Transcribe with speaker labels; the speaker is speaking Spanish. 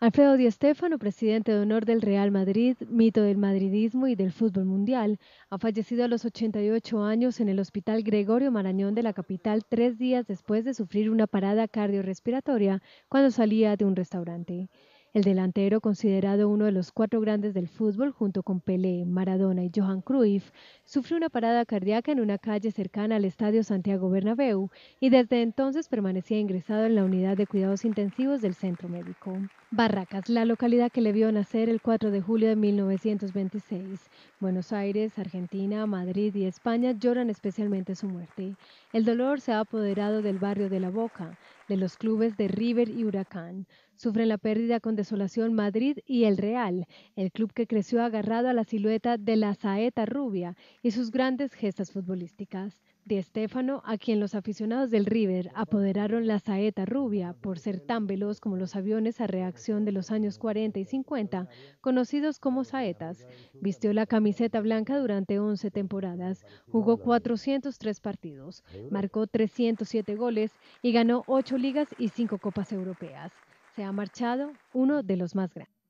Speaker 1: Alfredo Di Stéfano, presidente de honor del Real Madrid, mito del madridismo y del fútbol mundial, ha fallecido a los 88 años en el Hospital Gregorio Marañón de la capital tres días después de sufrir una parada cardiorrespiratoria cuando salía de un restaurante. El delantero, considerado uno de los cuatro grandes del fútbol junto con Pelé, Maradona y Johan Cruyff, sufrió una parada cardíaca en una calle cercana al Estadio Santiago Bernabéu y desde entonces permanecía ingresado en la unidad de cuidados intensivos del centro médico. Barracas, la localidad que le vio nacer el 4 de julio de 1926. Buenos Aires, Argentina, Madrid y España lloran especialmente su muerte. El dolor se ha apoderado del barrio de La Boca, de los clubes de River y Huracán. Sufren la pérdida con desolación Madrid y el Real, el club que creció agarrado a la silueta de la saeta rubia y sus grandes gestas futbolísticas. De Estefano, a quien los aficionados del River apoderaron la saeta rubia por ser tan veloz como los aviones a reacción de los años 40 y 50, conocidos como saetas, vistió la camiseta blanca durante 11 temporadas, jugó 403 partidos, marcó 307 goles y ganó 8 ligas y 5 copas europeas. Se ha marchado uno de los más grandes.